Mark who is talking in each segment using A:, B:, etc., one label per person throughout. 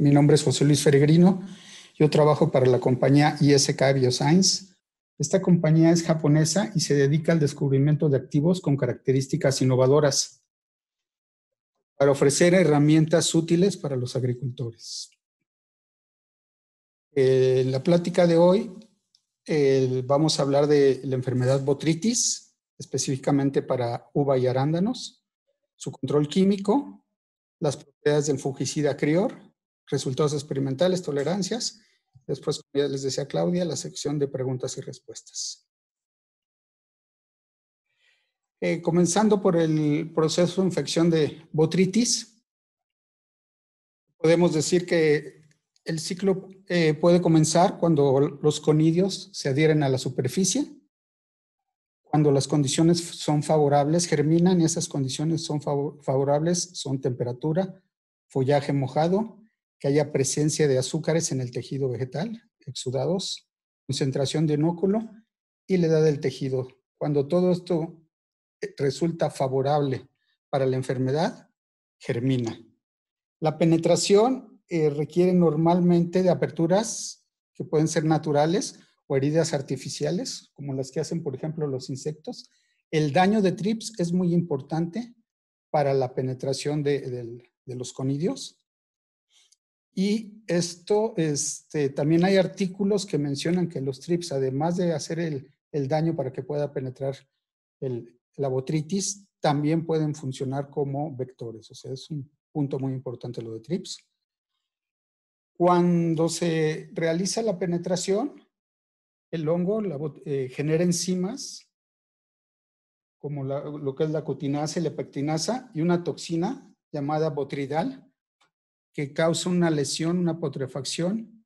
A: mi nombre es José Luis Feregrino. Yo trabajo para la compañía ISK Bioscience.
B: Esta compañía es japonesa y se dedica al descubrimiento de activos con características innovadoras para ofrecer herramientas útiles para los agricultores. En eh, la plática de hoy eh, vamos a hablar de la enfermedad botritis, específicamente para uva y arándanos, su control químico, las propiedades del fungicida Crior resultados experimentales, tolerancias. Después, como ya les decía Claudia, la sección de preguntas y respuestas. Eh, comenzando por el proceso de infección de botritis, podemos decir que el ciclo eh, puede comenzar cuando los conidios se adhieren a la superficie. Cuando las condiciones son favorables, germinan y esas condiciones son favorables, son temperatura, follaje mojado, que haya presencia de azúcares en el tejido vegetal, exudados, concentración de inóculo y la edad del tejido. Cuando todo esto eh, resulta favorable para la enfermedad, germina. La penetración eh, requiere normalmente de aperturas que pueden ser naturales o heridas artificiales, como las que hacen, por ejemplo, los insectos. El daño de trips es muy importante para la penetración de los conidios y esto, este, también hay artículos que mencionan que los TRIPS, además de hacer el, daño para que pueda penetrar el, la botritis, también pueden funcionar como vectores. O sea, es un punto muy importante lo de TRIPS. Cuando se realiza la penetración, el hongo eh, genera enzimas como lo que es la cutinasa y la pectinasa y una toxina llamada botridal que causa una lesión, una putrefacción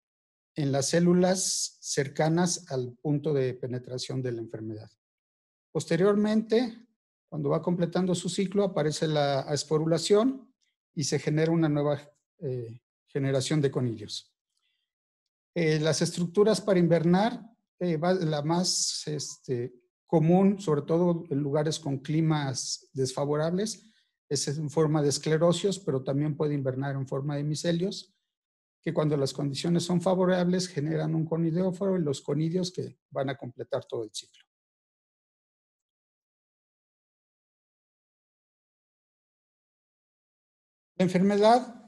B: en las células cercanas al punto de penetración de la enfermedad. Posteriormente, cuando va completando su ciclo, aparece la esporulación y se genera una nueva eh, generación de conillos. Eh, las estructuras para invernar, eh, la más este, común, sobre todo en lugares con climas desfavorables, es en forma de esclerosios, pero también puede invernar en forma de micelios,
A: que cuando las condiciones son favorables generan un conideóforo y los conidios que
B: van a completar
A: todo el ciclo. La enfermedad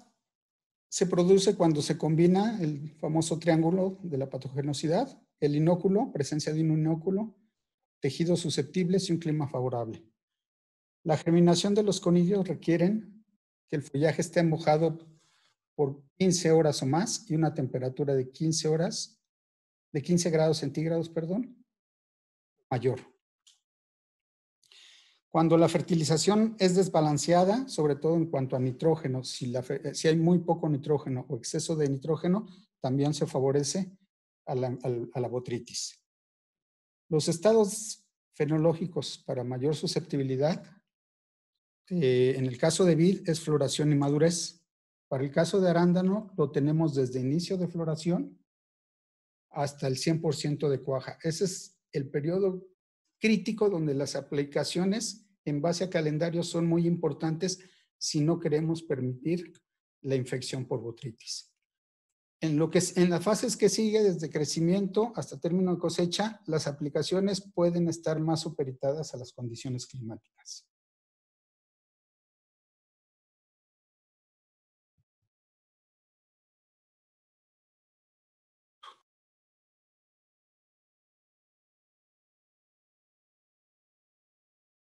A: se produce cuando se
B: combina el famoso triángulo de la patogenosidad, el inóculo, presencia de un inóculo, tejidos susceptibles y un clima favorable. La germinación de los conillos requieren que el follaje esté mojado por 15 horas o más y una temperatura de 15 horas, de 15 grados centígrados, perdón, mayor. Cuando la fertilización es desbalanceada, sobre todo en cuanto a nitrógeno, si, eh, hay muy poco nitrógeno o exceso de nitrógeno, también se favorece a la, a la botritis. Los estados fenológicos para mayor susceptibilidad eh, en el caso de vid es floración y madurez. Para el caso de arándano lo tenemos desde inicio de floración hasta el 100% de cuaja. Ese es el periodo crítico donde las aplicaciones en base a calendario son muy importantes si no queremos permitir la infección por botritis. En, las fases que sigue, desde crecimiento hasta término de cosecha, las
A: aplicaciones pueden estar más superitadas a las condiciones climáticas.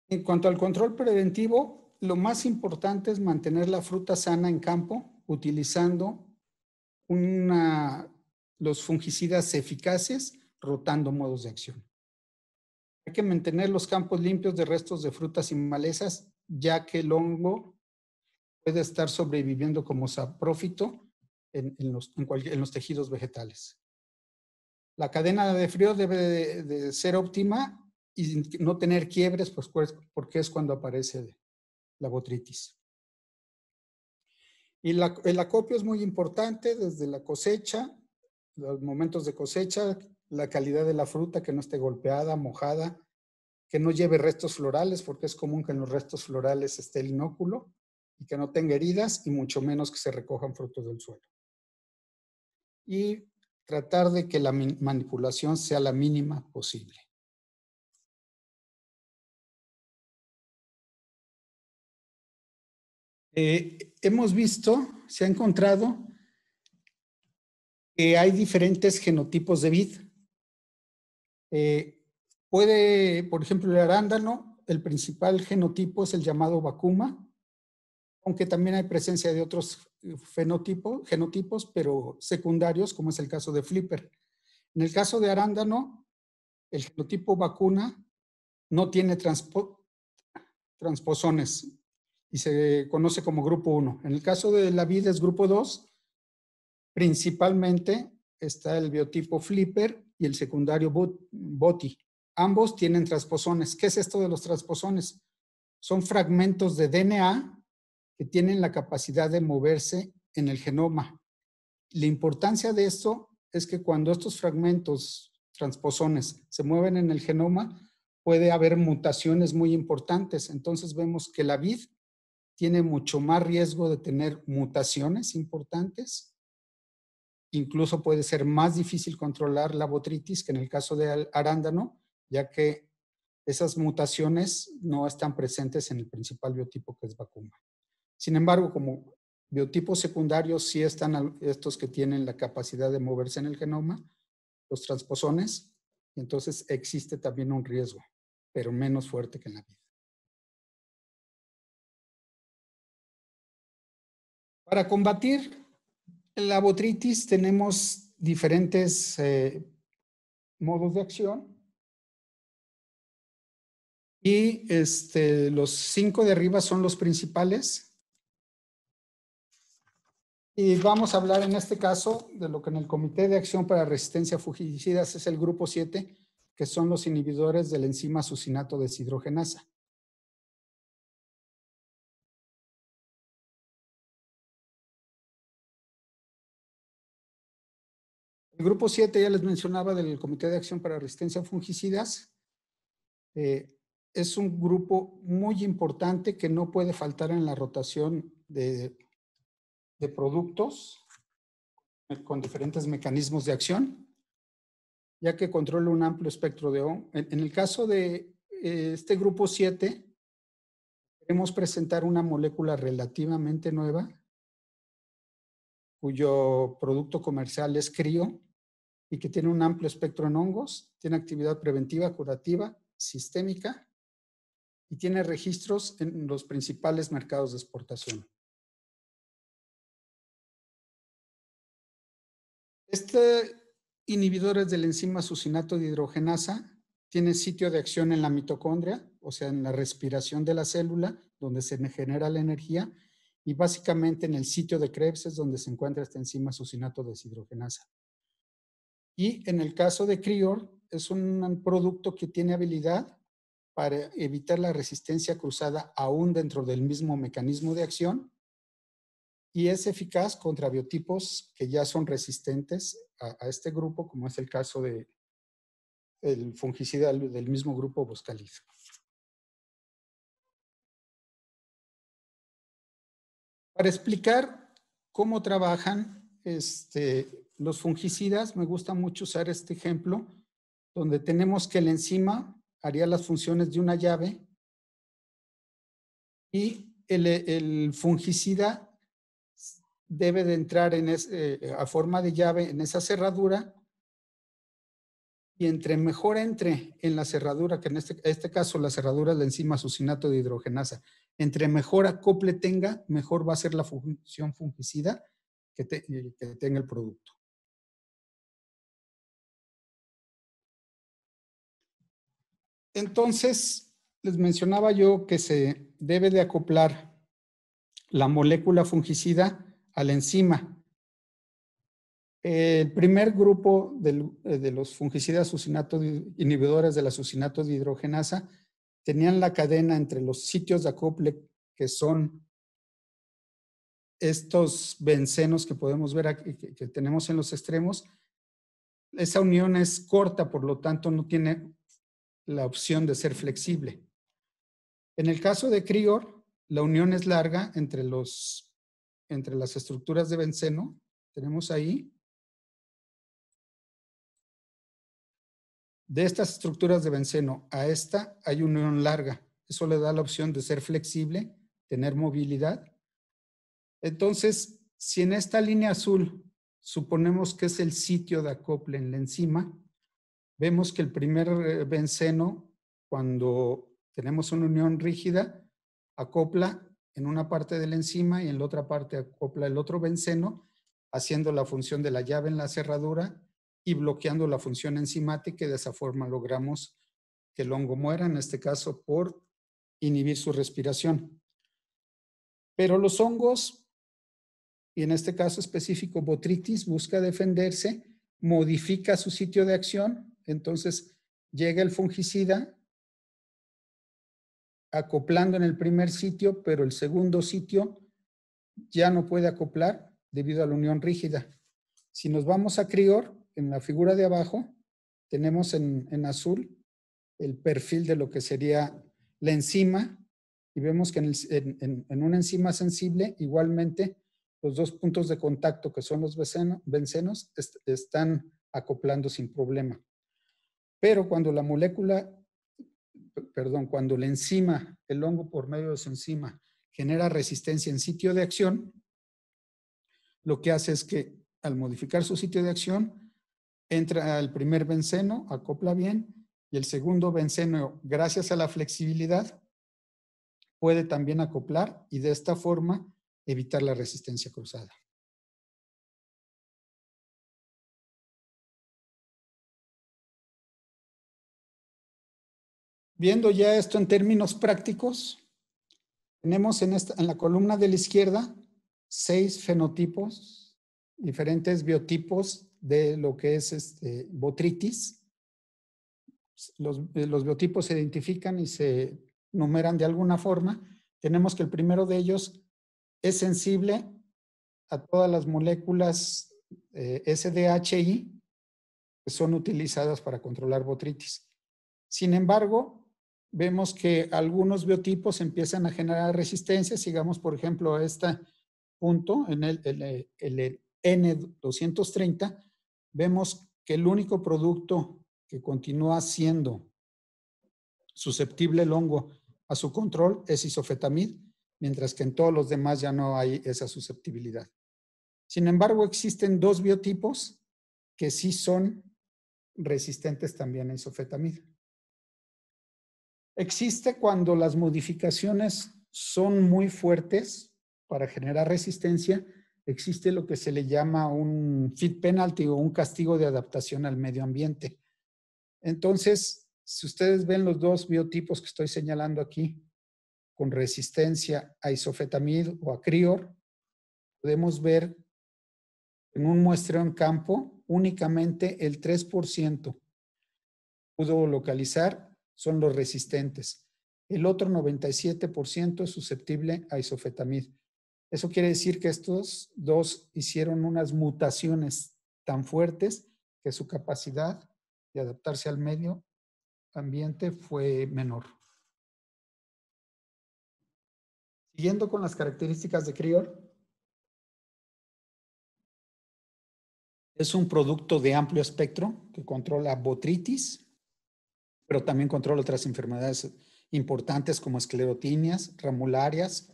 A: En cuanto al control preventivo,
B: lo más importante es mantener la fruta sana en campo utilizando los fungicidas eficaces rotando modos de acción. Hay que mantener los campos limpios de restos de frutas y malezas, ya que el hongo puede estar sobreviviendo como saprófito en, los, tejidos vegetales. La cadena de frío debe ser óptima y no tener quiebres, pues, porque es cuando aparece la botritis. Y el acopio es muy importante desde la cosecha, los momentos de cosecha, la calidad de la fruta, que no esté golpeada, mojada, que no lleve restos florales, porque es común que en los restos florales esté el inóculo y que no tenga heridas y mucho menos que se recojan frutos del suelo.
A: Y tratar de que la manipulación sea la mínima posible. Eh, hemos visto, se ha encontrado
B: que hay diferentes genotipos de vid. Eh, puede, por ejemplo, el arándano, el principal genotipo es el llamado vacuma, aunque también hay presencia de otros eh, fenotipos, genotipos, pero secundarios, como es el caso de flipper. En el caso de arándano, el genotipo vacuna no tiene transposones, y se conoce como grupo 1. En el caso de la vid es grupo 2, principalmente está el biotipo flipper y el secundario boti. Ambos tienen transposones. ¿Qué es esto de los transposones? Son fragmentos de DNA que tienen la capacidad de moverse en el genoma. La importancia de esto es que cuando estos fragmentos transposones se mueven en el genoma, puede haber mutaciones muy importantes. Entonces vemos que la vid tiene mucho más riesgo de tener mutaciones importantes. Incluso puede ser más difícil controlar la botritis que en el caso del arándano, ya que esas mutaciones no están presentes en el principal biotipo que es vacuna. Sin embargo, como biotipos secundarios sí están estos que tienen la capacidad de moverse en el genoma, los transposones, entonces existe
A: también un riesgo, pero menos fuerte que en la vida. Para combatir la botritis
B: tenemos diferentes eh, modos de acción. Y este, los cinco de arriba son los principales. Y vamos a hablar en este caso de lo que en el Comité de Acción para Resistencia a Fugicidas es el grupo 7, que son los
A: inhibidores de la enzima sucinato deshidrogenasa. El grupo 7 ya les mencionaba del Comité de Acción para Resistencia a Fungicidas.
B: Eh, es un grupo muy importante que no puede faltar en la rotación de, productos con diferentes mecanismos de acción, ya que controla un amplio espectro de... En, en el caso de eh, este grupo 7, queremos presentar una molécula relativamente nueva, cuyo producto comercial es crío y que tiene un amplio espectro en hongos, tiene actividad preventiva,
A: curativa, sistémica y tiene registros en los principales mercados de exportación. Este inhibidor es de enzima sucinato de hidrogenasa,
B: tiene sitio de acción en la mitocondria, o sea, en la respiración de la célula, donde se genera la energía, y básicamente en el sitio de Krebs es donde se encuentra esta enzima sucinato deshidrogenasa. Y en el caso de Crior, es un producto que tiene habilidad para evitar la resistencia cruzada aún dentro del mismo mecanismo de acción y es eficaz contra biotipos que ya son
A: resistentes a, este grupo, como es el caso del fungicida del mismo grupo boscalizo. Para explicar cómo trabajan este,
B: los fungicidas, me gusta mucho usar este ejemplo, donde tenemos que la enzima haría las funciones de una llave y el, fungicida debe de entrar en eh, a forma de llave en esa cerradura y entre mejor entre en la cerradura, que en este, este caso la cerradura es la enzima sucinato de hidrogenasa, entre mejor
A: acople tenga, mejor va a ser la función fungicida que tenga el producto. Entonces, les mencionaba yo que se debe de acoplar
B: la molécula fungicida a la enzima. El primer grupo eh, de, los fungicidas inhibidores de la de hidrogenasa tenían la cadena entre los sitios de acople, que son estos bencenos que podemos ver aquí, que tenemos en los extremos. Esa unión es corta, por lo tanto no tiene la opción de ser flexible. En el caso de Crior, la unión
A: es larga entre, los, entre las estructuras de benceno. Tenemos ahí. De estas estructuras
B: de benceno a esta hay unión larga. Eso le da la opción de ser flexible, tener movilidad. Entonces, si en esta línea azul suponemos que es el sitio de acople en la enzima, vemos que el primer eh, benceno, cuando tenemos una unión rígida, acopla en una parte de la enzima y en la otra parte acopla el otro benceno, haciendo la función de la llave en la cerradura y bloqueando la función enzimática y de esa forma logramos que el hongo muera, en este caso por inhibir su respiración. Pero los hongos, y en este caso específico botritis, busca defenderse, modifica su sitio de acción entonces, llega el fungicida acoplando en el primer sitio, pero el segundo sitio ya no puede acoplar debido a la unión rígida. Si nos vamos a Crior, en la figura de abajo, tenemos en, azul el perfil de lo que sería la enzima y vemos que en, una enzima sensible igualmente los dos puntos de contacto que son los bencenos están acoplando sin problema. Pero cuando la molécula, perdón, cuando la enzima, el hongo por medio de su enzima, genera resistencia en sitio de acción, lo que hace es que al modificar su sitio de acción, entra el primer benceno, acopla bien, y el segundo benceno, gracias a la flexibilidad, puede también acoplar
A: y de esta forma evitar la resistencia cruzada. Viendo ya esto en términos prácticos, tenemos en,
B: la columna de la izquierda seis fenotipos, diferentes biotipos de lo que es este, botritis. Eh, los, biotipos se identifican y se numeran de alguna forma. Tenemos que el primero de ellos es sensible a todas las moléculas eh, SDHI que son utilizadas para controlar botritis. Sin embargo, vemos que algunos biotipos empiezan a generar resistencia. Sigamos, por ejemplo, a este punto, en el, eh, N230, vemos que el único producto que continúa siendo susceptible el hongo a su control es isofetamid, mientras que en todos los demás ya no hay esa susceptibilidad. Sin embargo, existen dos biotipos que sí son resistentes también a isofetamid. Existe cuando las modificaciones son muy fuertes para generar resistencia, existe lo que se le llama un fit penalty o un castigo de adaptación al medio ambiente. Entonces, si ustedes ven los dos biotipos que estoy señalando aquí, con resistencia a isofetamil o a crior, podemos ver en un muestreo en campo únicamente el 3% pudo localizar son los resistentes. El otro 97% es susceptible a isofetamid. Eso quiere decir que estos dos hicieron unas mutaciones tan fuertes que su capacidad de adaptarse al medio
A: ambiente fue menor. Siguiendo con las características de Criol,
B: es un producto de amplio espectro que controla botritis, pero también controla otras enfermedades importantes como esclerotinias, ramularias,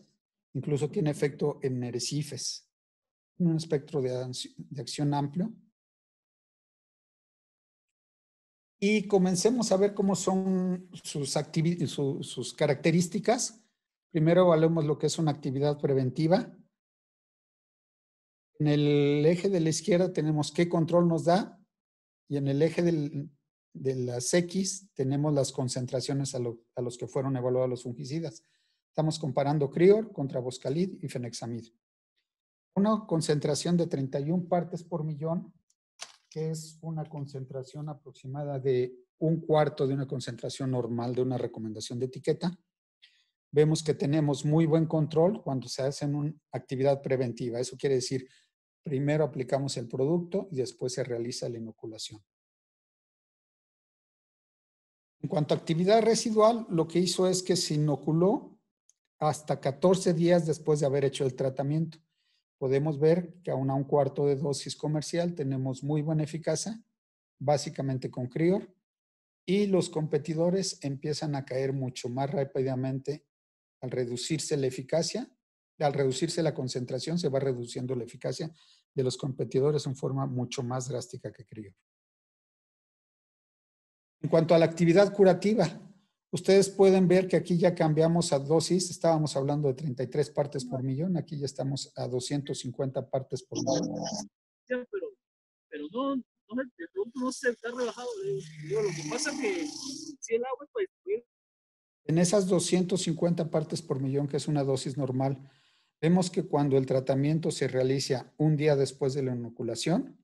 B: incluso tiene efecto en erecifes. Un espectro de, acción amplio. Y comencemos a ver cómo son sus, sus características. Primero evaluemos lo que es una actividad preventiva. En el eje de la izquierda tenemos qué control nos da y en el eje del, de las X tenemos las concentraciones a, los que fueron evaluados los fungicidas. Estamos comparando Crior contra Boscalid y Fenexamid. Una concentración de 31 partes por millón, que es una concentración aproximada de un cuarto de una concentración normal de una recomendación de etiqueta. Vemos que tenemos muy buen control cuando se hace una actividad preventiva. Eso quiere decir, primero aplicamos el producto y después se realiza la inoculación. En cuanto a actividad residual, lo que hizo es que se inoculó hasta 14 días después de haber hecho el tratamiento. Podemos ver que aún a un cuarto de dosis comercial tenemos muy buena eficacia, básicamente con crior, y los competidores empiezan a caer mucho más rápidamente al reducirse la eficacia, al reducirse la concentración, se va reduciendo la eficacia de los competidores en forma mucho más drástica que crior. En cuanto a la actividad curativa, ustedes pueden ver que aquí ya cambiamos a dosis, estábamos hablando de 33 partes por millón, aquí ya estamos a 250 partes por millón.
A: pero, no, rebajado. lo que pasa que si el agua
B: En esas 250 partes por millón, que es una dosis normal, vemos que cuando el tratamiento se realiza un día después de la inoculación,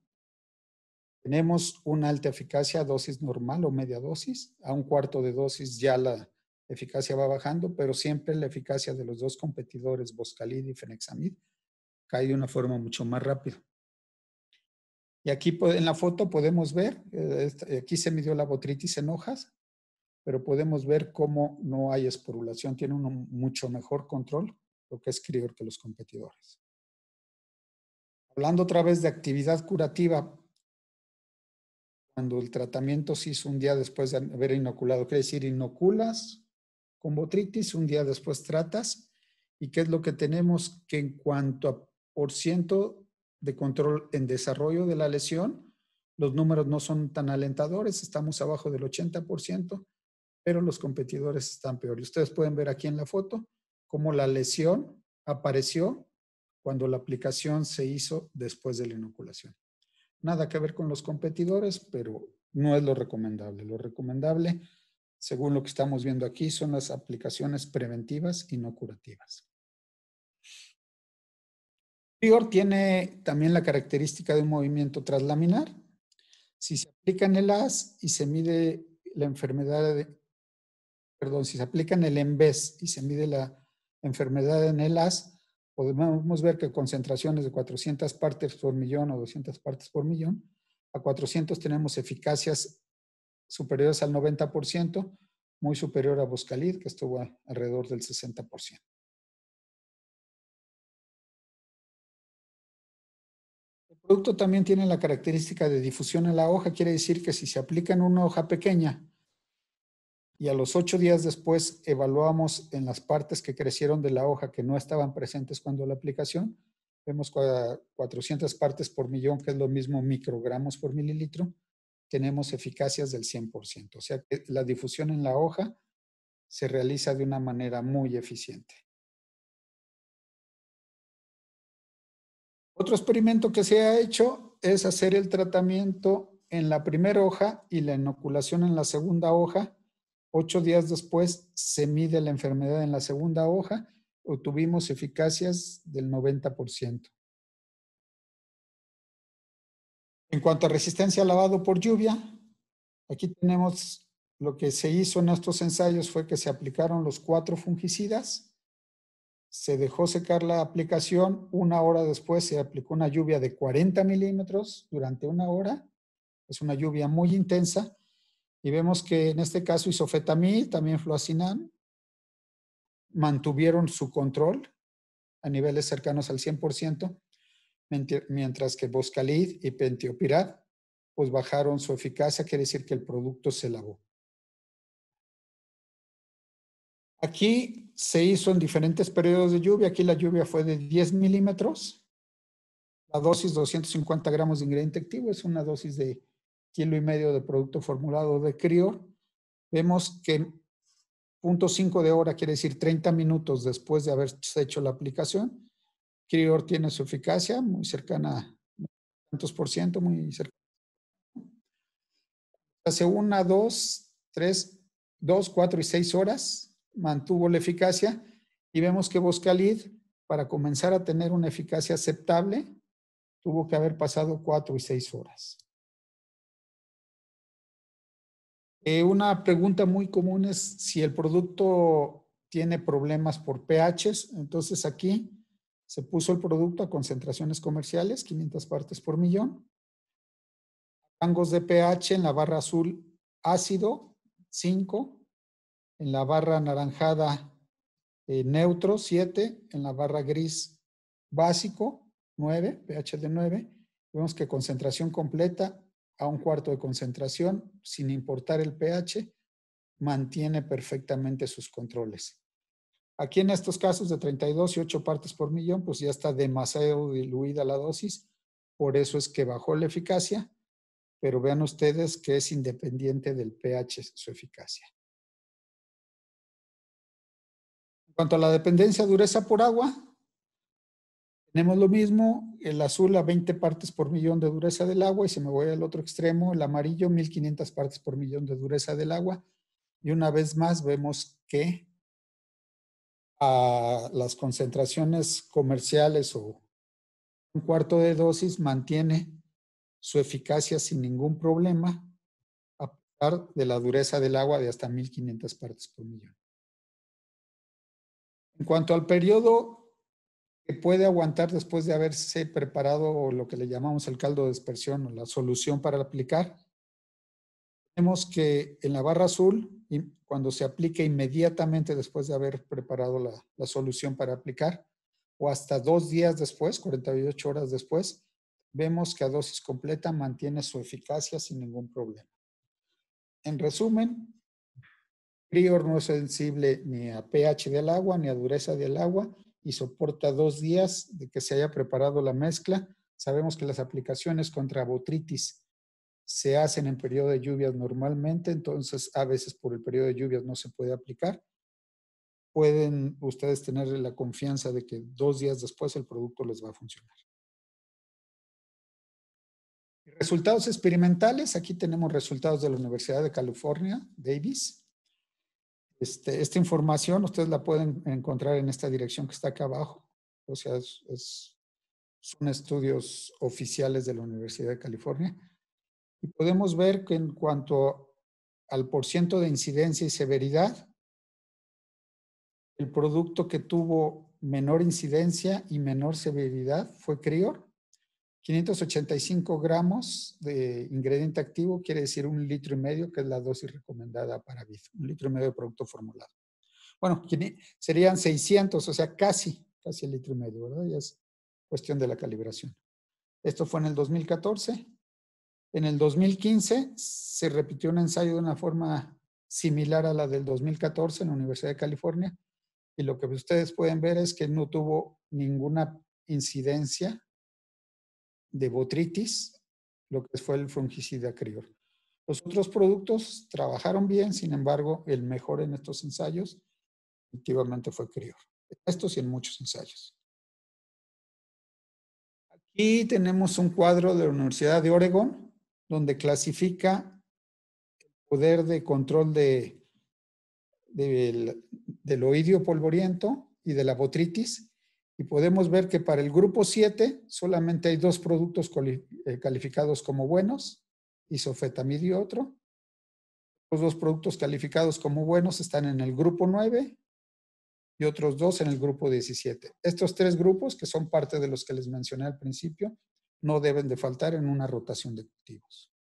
B: tenemos una alta eficacia a dosis normal o media dosis. A un cuarto de dosis ya la eficacia va bajando, pero siempre la eficacia de los dos competidores, Boscalid y Fenexamid, cae de una forma mucho más rápida. Y aquí en la foto podemos ver, eh, aquí se midió la botritis en hojas, pero podemos ver cómo no hay esporulación, tiene un mucho mejor control lo que es crior que los competidores. Hablando otra vez de actividad curativa cuando el tratamiento se hizo un día después de haber inoculado. Quiere decir, inoculas con botritis, un día después tratas. ¿Y qué es lo que tenemos? Que en cuanto a por ciento de control en desarrollo de la lesión, los números no son tan alentadores, estamos abajo del 80%, pero los competidores están peores ustedes pueden ver aquí en la foto cómo la lesión apareció cuando la aplicación se hizo después de la inoculación. Nada que ver con los competidores, pero no es lo recomendable. Lo recomendable, según lo que estamos viendo aquí, son las aplicaciones preventivas y no curativas. Prior tiene también la característica de un movimiento traslaminar. Si se aplica en el AS y se mide la enfermedad, de, perdón, si se aplica en el EMBES y se mide la enfermedad en el AS, podemos ver que concentraciones de 400 partes por millón o 200 partes por millón, a 400 tenemos eficacias superiores al 90%,
A: muy superior a Boscalid, que estuvo alrededor del 60%. El producto también tiene la característica de difusión en la hoja, quiere decir que si se aplica en una hoja pequeña
B: y a los ocho días después evaluamos en las partes que crecieron de la hoja que no estaban presentes cuando la aplicación. Vemos 400 partes por millón, que es lo mismo microgramos por mililitro. Tenemos eficacias del 100%. O sea que la difusión en la hoja se realiza de una manera muy eficiente. Otro experimento que se ha hecho es hacer el tratamiento en la primera hoja y la inoculación en la segunda hoja Ocho días después se mide la enfermedad en la segunda hoja, obtuvimos eficacias del 90%. En cuanto a resistencia al lavado por lluvia, aquí tenemos lo que se hizo en estos ensayos fue que se aplicaron los cuatro fungicidas, se dejó secar la aplicación, una hora después se aplicó una lluvia de 40 milímetros durante una hora, es una lluvia muy intensa, y vemos que en este caso isofetamil, también fluacinam, mantuvieron su control a niveles cercanos al 100%, mientras que Boscalid y Pentiopirat pues bajaron su eficacia, quiere decir que el producto se lavó. Aquí se hizo en diferentes periodos de lluvia, aquí la lluvia fue de 10 milímetros, la dosis 250 gramos de ingrediente activo es una dosis de kilo y medio de producto formulado de crior, vemos que 0.5 de hora quiere decir 30 minutos después de haber hecho la aplicación. Crior tiene su eficacia muy cercana a tantos por ciento, muy cercana. Hace una, dos, tres, dos, cuatro y seis horas mantuvo la eficacia y vemos que Boscalid, para comenzar a tener una eficacia aceptable, tuvo que haber pasado cuatro y seis horas.
A: Eh, una pregunta muy
B: común es si el producto tiene problemas por pHs. Entonces aquí se puso el producto a concentraciones comerciales, 500 partes por millón. Rangos de pH en la barra azul ácido, 5. En la barra anaranjada eh, neutro, 7. En la barra gris básico, 9, pH de 9. Vemos que concentración completa a un cuarto de concentración, sin importar el pH, mantiene perfectamente sus controles. Aquí en estos casos de 32 y 8 partes por millón, pues ya está demasiado diluida la dosis, por eso es que bajó la eficacia, pero vean ustedes que es independiente del pH su eficacia. En cuanto a la dependencia dureza por agua, tenemos lo mismo, el azul a 20 partes por millón de dureza del agua y si me voy al otro extremo, el amarillo 1500 partes por millón de dureza del agua. Y una vez más vemos que a las concentraciones comerciales o un cuarto de dosis mantiene su eficacia sin ningún problema a pesar de la dureza del agua de hasta 1500 partes por millón. En cuanto al periodo que puede aguantar después de haberse preparado lo que le llamamos el caldo de dispersión o la solución para aplicar. Vemos que en la barra azul, cuando se aplique inmediatamente después de haber preparado la, la solución para aplicar, o hasta dos días después, 48 horas después, vemos que a dosis completa mantiene su eficacia sin ningún problema. En resumen, Prior no es sensible ni a pH del agua, ni a dureza del agua, y soporta dos días de que se haya preparado la mezcla. Sabemos que las aplicaciones contra botritis se hacen en periodo de lluvias normalmente, entonces a veces por el periodo de lluvias no se puede aplicar. Pueden ustedes tener la confianza de que dos días después el producto les va a funcionar. Resultados experimentales. Aquí tenemos resultados de la Universidad de California, Davis, este, esta información ustedes la pueden encontrar en esta dirección que está acá abajo. O sea, son estudios oficiales de la Universidad de California. Y podemos ver que en cuanto al porciento de incidencia y severidad, el producto que tuvo menor incidencia y menor severidad fue Crior 585 gramos de ingrediente activo quiere decir un litro y medio, que es la dosis recomendada para BIF, un litro y medio de producto formulado. Bueno, serían 600, o sea, casi, casi el litro y medio, ¿verdad? Ya es cuestión de la calibración. Esto fue en el 2014. En el 2015 se repitió un ensayo de una forma similar a la del 2014 en la Universidad de California. Y lo que ustedes pueden ver es que no tuvo ninguna incidencia de botritis, lo que fue el fungicida Crior. Los otros productos trabajaron bien, sin embargo, el mejor en estos ensayos efectivamente fue Crior. Estos y en muchos ensayos. Aquí tenemos un cuadro de la Universidad de Oregon, donde clasifica el poder de control de, del, del oidio polvoriento y de la botritis y podemos ver que para el grupo 7 solamente hay dos productos eh, calificados como buenos, isofetamid y otro. Los dos productos calificados como buenos están en el grupo 9 y otros dos en el grupo 17. Estos tres grupos, que son parte de los que les mencioné al principio, no deben de faltar en una rotación
A: de cultivos.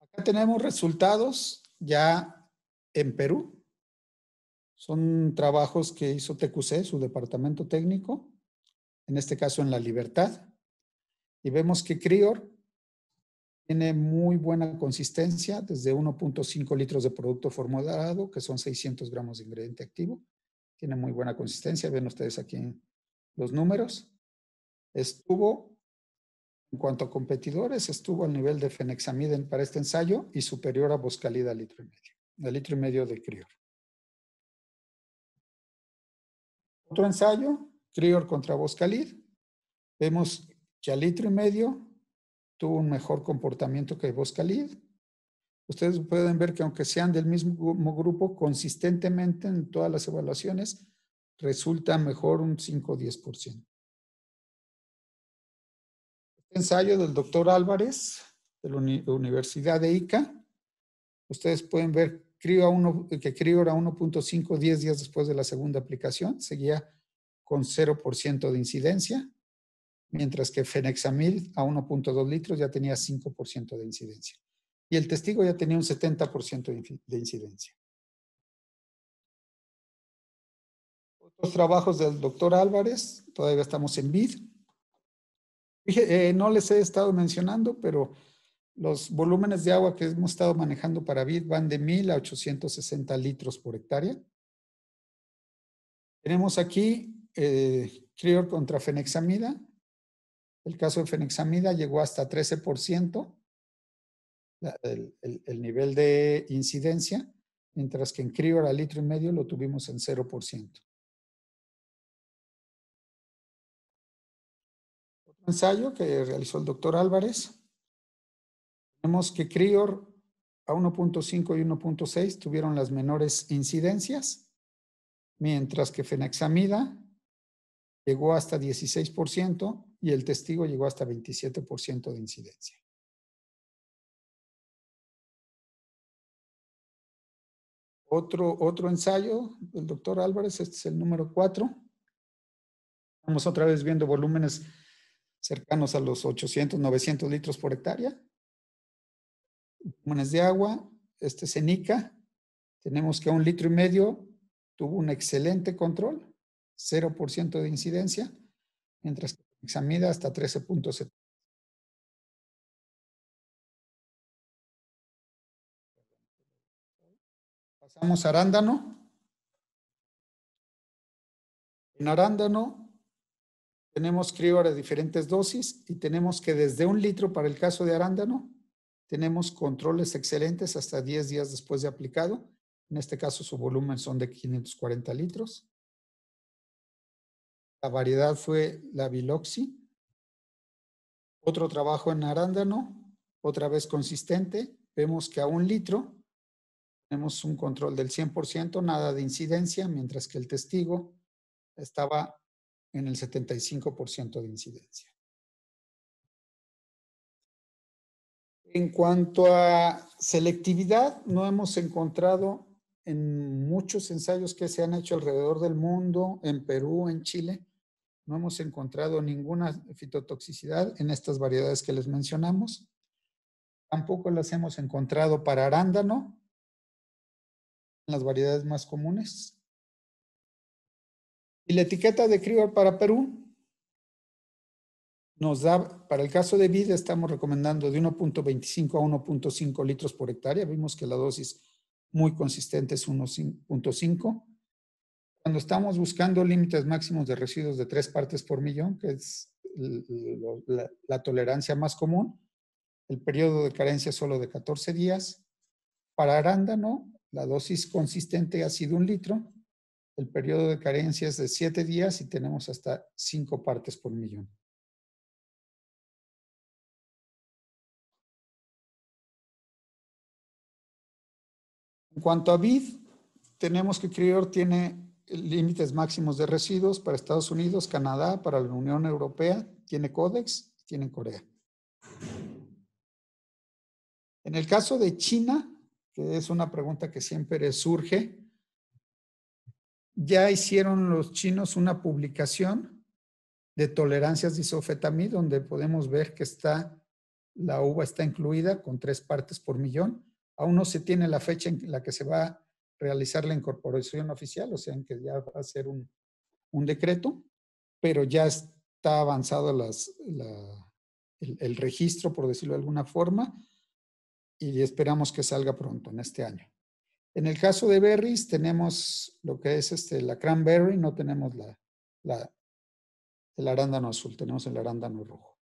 A: Acá tenemos resultados ya en Perú, son
B: trabajos que hizo TQC, su departamento técnico, en este caso en La Libertad. Y vemos que Crior tiene muy buena consistencia, desde 1.5 litros de producto formulado, que son 600 gramos de ingrediente activo. Tiene muy buena consistencia, ven ustedes aquí los números. Estuvo, en cuanto a competidores, estuvo al nivel de fenexamiden para este ensayo y superior a boscalida litro y medio, litro y medio de Crior. Otro ensayo, Crior contra Boscalid. Vemos que al litro y medio tuvo un mejor comportamiento que Boscalid. Ustedes pueden ver que aunque sean del mismo grupo, consistentemente en todas las evaluaciones resulta mejor un 5 o 10%. Este ensayo del doctor Álvarez de la Universidad de ICA. Ustedes pueden ver a que CRIO era 1.5 10 días después de la segunda aplicación, seguía con 0% de incidencia, mientras que Fenexamil a 1.2 litros ya tenía 5% de incidencia. Y el testigo ya tenía un 70% de incidencia. Otros trabajos del doctor Álvarez, todavía estamos en BID. Eh, no les he estado mencionando, pero los volúmenes de agua que hemos estado manejando para vid van de 1000 a 860 litros por hectárea. Tenemos aquí Crior eh, contra fenexamida. El caso de fenexamida llegó hasta 13%, el,
A: nivel de incidencia, mientras que en Crior a litro y medio lo tuvimos en 0%. Otro ensayo que realizó el doctor Álvarez Vemos que Crior
B: a 1.5 y 1.6 tuvieron las menores incidencias, mientras que Fenexamida llegó hasta 16% y el
A: testigo llegó hasta 27% de incidencia. Otro, otro ensayo del doctor
B: Álvarez, este es el número 4. Estamos otra vez viendo volúmenes cercanos a los 800, 900 litros por hectárea pulmones de agua, este cenica, tenemos que a un litro y medio tuvo un
A: excelente control, 0% de incidencia, mientras que examida hasta 13.7. Pasamos a arándano. En arándano tenemos crío a diferentes
B: dosis y tenemos que desde un litro para el caso de arándano tenemos controles excelentes hasta 10 días después de aplicado. En este caso su volumen son de 540 litros. La variedad fue la Biloxi. Otro trabajo en arándano, otra vez consistente. Vemos que a un litro tenemos un control del 100%, nada de incidencia, mientras que el
A: testigo estaba en el 75% de incidencia. En cuanto a
B: selectividad, no hemos encontrado en muchos ensayos que se han hecho alrededor del mundo, en Perú, en Chile, no hemos encontrado ninguna fitotoxicidad en estas variedades que les mencionamos. Tampoco las hemos encontrado
A: para arándano, en las variedades más comunes. Y la etiqueta de criol para Perú
B: nos da, para el caso de vida estamos recomendando de 1.25 a 1.5 litros por hectárea. Vimos que la dosis muy consistente es 1.5. Cuando estamos buscando límites máximos de residuos de tres partes por millón, que es la, tolerancia más común, el periodo de carencia es solo de 14 días. Para arándano, la dosis consistente ha sido un litro. El
A: periodo de carencia es de 7 días y tenemos hasta 5 partes por millón. En cuanto a BID, tenemos que CRIOR tiene
B: límites máximos de residuos para Estados Unidos, Canadá, para la Unión Europea, tiene Codex, tiene Corea. En el caso de China, que es una pregunta que siempre surge, ya hicieron los chinos una publicación de tolerancias de isofetamid, donde podemos ver que está, la uva está incluida con tres partes por millón, aún no se tiene la fecha en la que se va a realizar la incorporación oficial, o sea, en que ya va a ser un, decreto, pero ya está avanzado el, registro, por decirlo de alguna forma, y esperamos que salga pronto en este año. En el caso de berries, tenemos lo que es este, la cranberry, no tenemos la, la, el arándano azul, tenemos el arándano rojo.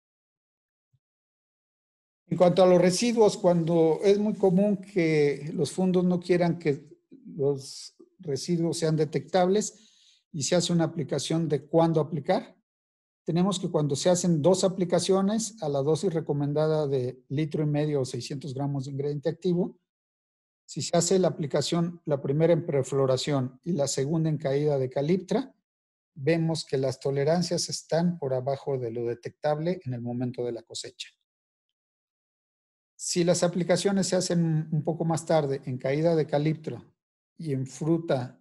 B: En cuanto a los residuos, cuando es muy común que los fondos no quieran que los residuos sean detectables y se hace una aplicación de cuándo aplicar, tenemos que cuando se hacen dos aplicaciones a la dosis recomendada de litro y medio o 600 gramos de ingrediente activo, si se hace la aplicación, la primera en prefloración y la segunda en caída de caliptra, vemos que las tolerancias están por abajo de lo detectable en el momento de la cosecha. Si las aplicaciones se hacen un poco más tarde en caída de caliptro y en fruta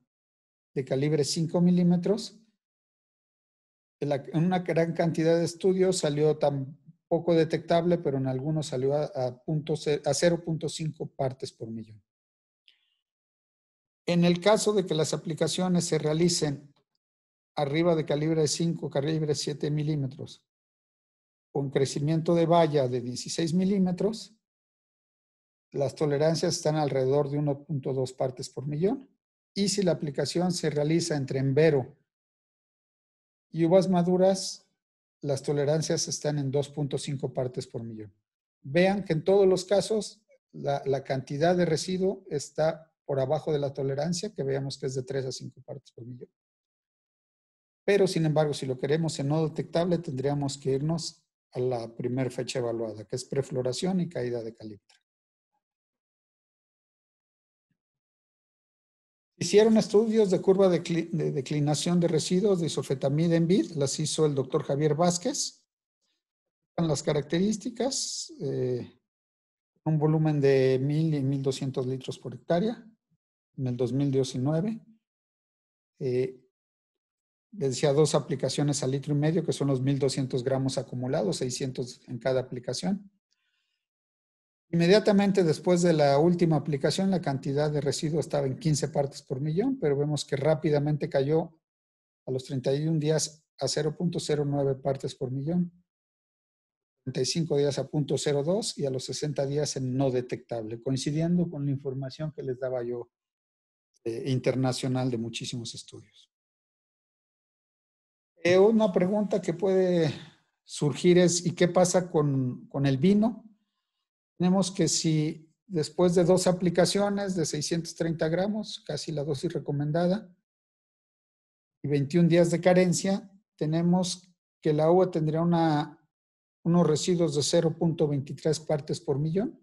B: de calibre 5 milímetros, en una gran cantidad de estudios salió tan poco detectable, pero en algunos salió a, a, 0.5 partes por millón. En el caso de que las aplicaciones se realicen arriba de calibre 5, calibre 7 milímetros, con crecimiento de valla de 16 milímetros, las tolerancias están alrededor de 1.2 partes por millón. Y si la aplicación se realiza entre envero y uvas maduras, las tolerancias están en 2.5 partes por millón. Vean que en todos los casos la, cantidad de residuo está por abajo de la tolerancia, que veamos que es de 3 a 5 partes por millón. Pero, sin embargo, si lo queremos en no detectable, tendríamos que irnos
A: a la primera fecha evaluada, que es prefloración y caída de calipto. Hicieron estudios de curva de,
B: declinación de residuos de isofetamida en vid, las hizo el doctor Javier Vázquez. Las características, eh, un volumen de 1.000 y 1.200 litros por hectárea en el 2019. Eh, decía dos aplicaciones al litro y medio, que son los 1.200 gramos acumulados, 600 en cada aplicación. Inmediatamente después de la última aplicación, la cantidad de residuo estaba en 15 partes por millón, pero vemos que rápidamente cayó a los 31 días a 0.09 partes por millón, 35 días a 0.02 y a los 60 días en no detectable, coincidiendo con la información que les daba yo eh, internacional de muchísimos estudios. Eh, una pregunta que puede surgir es, ¿y qué pasa con, con el vino? tenemos que si después de dos aplicaciones de 630 gramos, casi la dosis recomendada, y 21 días de carencia, tenemos que la agua tendría unos residuos de 0.23 partes por millón.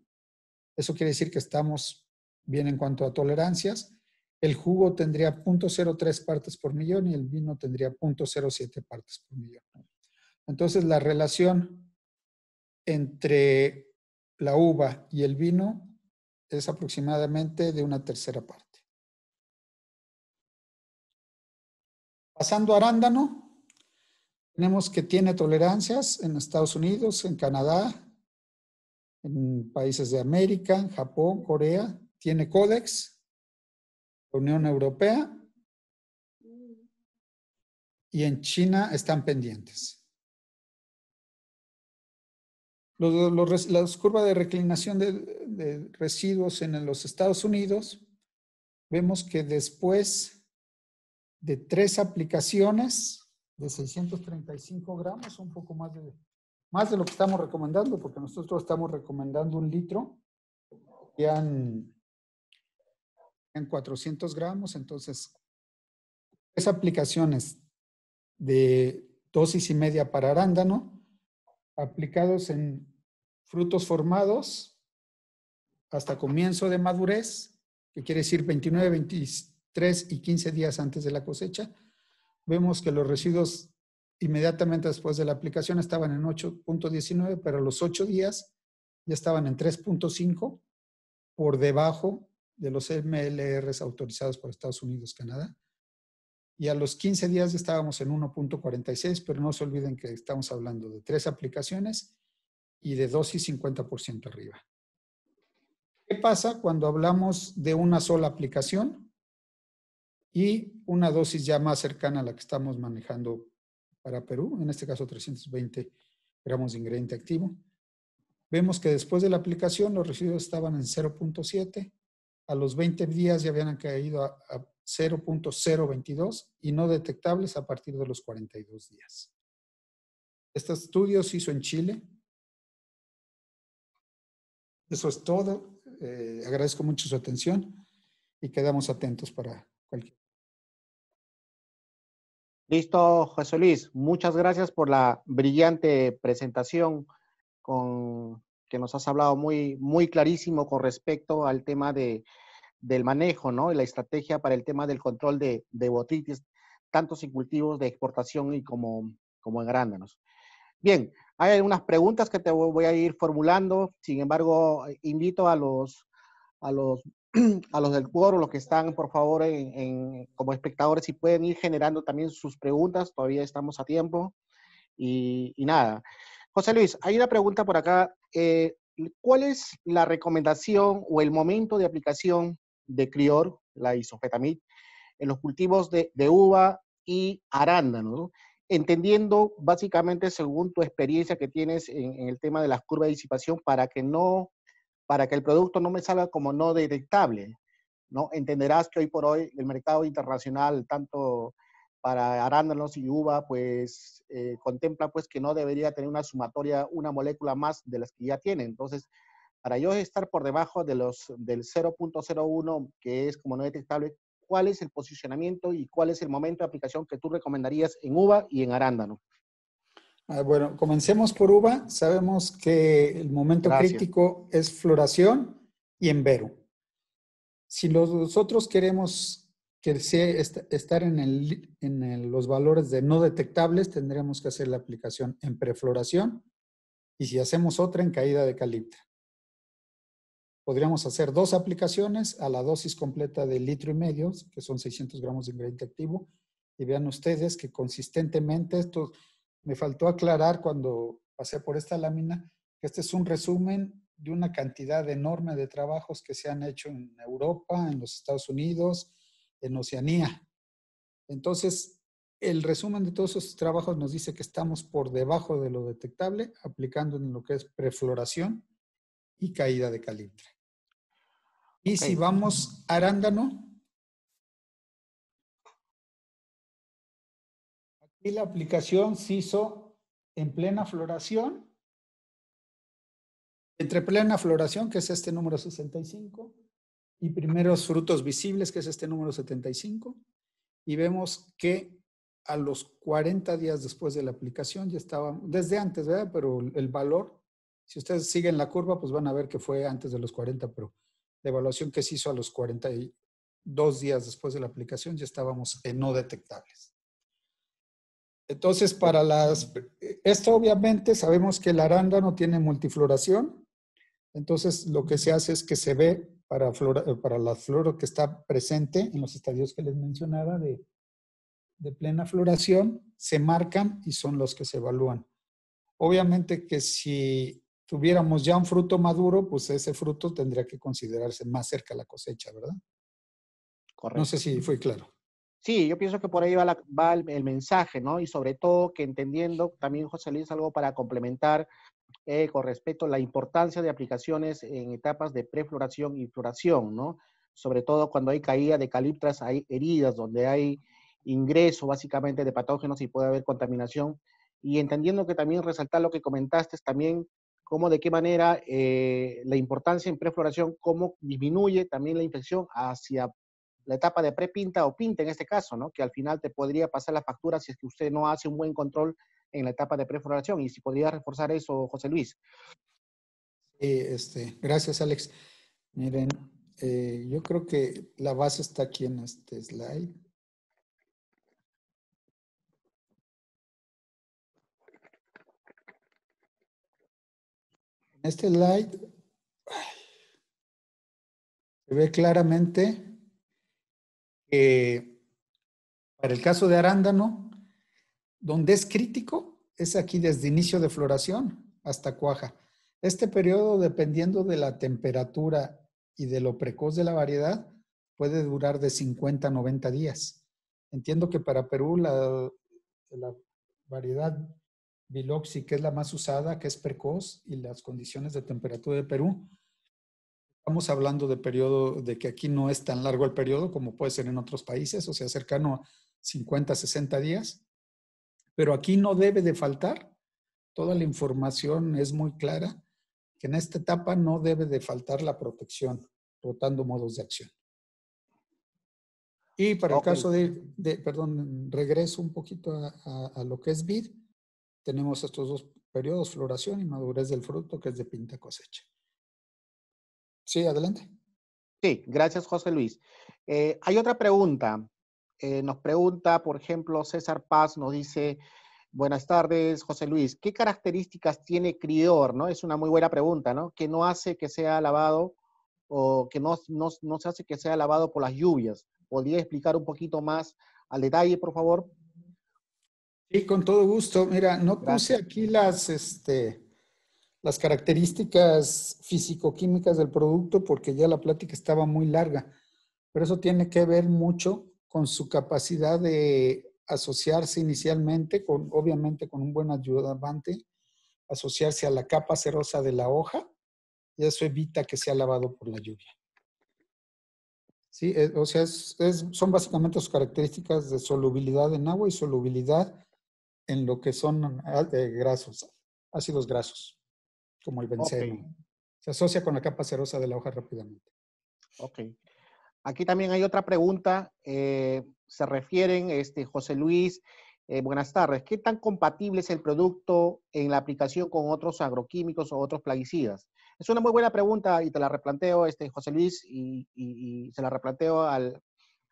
B: Eso quiere decir que estamos bien en cuanto a tolerancias. El jugo tendría 0.03 partes por millón y el vino tendría 0.07 partes por millón. Entonces, la relación
A: entre la uva y el vino es aproximadamente de una tercera parte.
B: Pasando a arándano, tenemos que tiene tolerancias en Estados Unidos, en Canadá, en países de América, Japón, Corea,
A: tiene códex, Unión Europea y en China están pendientes
B: las curvas de reclinación de, residuos en los Estados Unidos, vemos que después de tres aplicaciones de 635 gramos, un poco más de, más de lo que estamos recomendando, porque nosotros estamos recomendando un litro, que en 400 gramos, entonces tres aplicaciones de dosis y media para arándano, aplicados en frutos formados hasta comienzo de madurez, que quiere decir 29, 23 y 15 días antes de la cosecha, vemos que los residuos inmediatamente después de la aplicación estaban en 8.19, pero a los 8 días ya estaban en 3.5 por debajo de los MLRs autorizados por Estados Unidos, Canadá. Y a los 15 días ya estábamos en 1.46, pero no se olviden que estamos hablando de tres aplicaciones y de dosis 50% arriba. ¿Qué pasa cuando hablamos de una sola aplicación y una dosis ya más cercana a la que estamos manejando para Perú, en este caso 320 gramos de ingrediente activo? Vemos que después de la aplicación los residuos estaban en 0.7, a los 20 días ya habían caído a, 0.022 y no detectables a partir de los 42 días. Este estudio se hizo en
A: Chile, eso es todo. Eh, agradezco mucho su atención y quedamos atentos para cualquier.
C: Listo, José Luis. Muchas gracias por la brillante presentación con, que nos has hablado muy, muy clarísimo con respecto al tema de, del manejo, ¿no? Y la estrategia para el tema del control de, de botritis, tanto en cultivos de exportación y como, como en arándanos. Bien, hay algunas preguntas que te voy a ir formulando, sin embargo, eh, invito a los, a los, a los del foro, los que están, por favor, en, como espectadores, si pueden ir generando también sus preguntas, todavía estamos a tiempo. Y, nada. José Luis, hay una pregunta por acá. Eh, ¿Cuál es la recomendación o el momento de aplicación de Crior, la isofetamid, en los cultivos de, de uva y arándano? entendiendo básicamente según tu experiencia que tienes en, el tema de las curvas de disipación para que no, para que el producto no me salga como no detectable, ¿no? Entenderás que hoy por hoy el mercado internacional, tanto para arándanos y uva, pues eh, contempla pues que no debería tener una sumatoria, una molécula más de las que ya tiene. Entonces, para yo estar por debajo de los, del 0.01, que es como no detectable, cuál es el posicionamiento y cuál es el momento de aplicación que tú recomendarías en uva y en arándano.
B: Ah, bueno, comencemos por uva. Sabemos que el momento crítico es floración y envero. Si nosotros queremos que estar en, el, en los valores de no detectables, tendremos que hacer la aplicación en prefloración y si hacemos otra en caída de calipto podríamos hacer dos aplicaciones a la dosis completa de litro y medio, que son 600 gramos de ingrediente activo. Y vean ustedes que consistentemente, esto me faltó aclarar cuando pasé por esta lámina, que este es un resumen de una cantidad enorme de trabajos que se han hecho en Europa, en los Estados Unidos, en Oceanía. Entonces, el resumen de todos esos trabajos nos dice que estamos por debajo de lo detectable, aplicando en lo que es prefloración y caída de calibre.
A: Y si vamos a Arándano, aquí la aplicación se hizo en plena floración,
B: entre plena floración, que es este número 65, y primeros frutos visibles, que es este número 75, y vemos que a los 40 días después de la aplicación ya estaba, desde antes, ¿verdad? Pero el valor, si ustedes siguen la curva, pues van a ver que fue antes de los 40, pero la evaluación que se hizo a los 42 días después de la aplicación, ya estábamos en no detectables. Entonces, para las, esto obviamente sabemos que el arándano tiene multifloración, entonces lo que se hace es que se ve para, para la flor que está presente en los estadios que les mencionaba de, de plena floración, se marcan y son los que se evalúan. Obviamente que si tuviéramos ya un fruto maduro, pues ese fruto tendría que considerarse más
C: cerca a la cosecha, ¿verdad?
B: Correcto. No sé si fue claro.
C: Sí, yo pienso que por ahí va, el, mensaje, ¿no? Y sobre todo que entendiendo, también José Luis, algo para complementar eh, con respecto a la importancia de aplicaciones en etapas de prefloración y floración, ¿no? Sobre todo cuando hay caída de caliptras, hay heridas, donde hay ingreso básicamente de patógenos y puede haber contaminación. Y entendiendo que también resaltar lo que comentaste, es también cómo de qué manera eh, la importancia en prefloración, cómo disminuye también la infección hacia la etapa de prepinta o pinta en este caso, ¿no? que al final te podría pasar la factura si es que usted no hace un buen control en la etapa de prefloración. Y si podría reforzar eso, José Luis. este,
B: gracias, Alex. Miren,
A: eh, yo creo que la base está aquí en este slide. En este slide se ve claramente que para el caso
B: de arándano, donde es crítico, es aquí desde inicio de floración hasta cuaja. Este periodo, dependiendo de la temperatura y de lo precoz de la variedad, puede durar de 50 a 90 días. Entiendo que para Perú la, la variedad Biloxi, que es la más usada, que es precoz, y las condiciones de temperatura de Perú. Estamos hablando de periodo, de que aquí no es tan largo el periodo como puede ser en otros países, o sea, cercano a 50, 60 días. Pero aquí no debe de faltar, toda la información es muy clara, que en esta etapa no debe de faltar la protección, rotando modos de acción. Y para el caso de, de, perdón, regreso un poquito a, a lo que es BID tenemos estos dos periodos, floración
C: y madurez del fruto, que es de pinta cosecha. Sí, adelante. Sí, gracias José Luis. Eh, hay otra pregunta. Eh, nos pregunta, por ejemplo, César Paz nos dice, buenas tardes José Luis, ¿qué características tiene criador ¿no? Es una muy buena pregunta, ¿no? Que no hace que sea lavado o que no, no se hace que sea lavado por las lluvias. ¿Podría explicar un poquito más al detalle, por favor? Sí, con todo gusto. Mira, no puse aquí las, este,
B: las características físico-químicas del producto porque ya la plática estaba muy larga, pero eso tiene que ver mucho con su capacidad de asociarse inicialmente, con, obviamente con un buen ayudante, asociarse a la capa cerosa de la hoja y eso evita que sea lavado por la lluvia. Sí, eh, o sea, son básicamente sus características de solubilidad en agua y solubilidad en lo que son ah, ah, eh, grasos, ácidos grasos, como el benceno. Se asocia con la capa cerosa de la hoja rápidamente.
C: Ok. Aquí también hay otra pregunta. Eh, se refieren, este, José Luis, eh, buenas tardes. ¿Qué tan compatible es el producto en la aplicación con otros agroquímicos o otros plaguicidas? Es una muy buena pregunta y te la replanteo, este, José Luis, y se la replanteo al,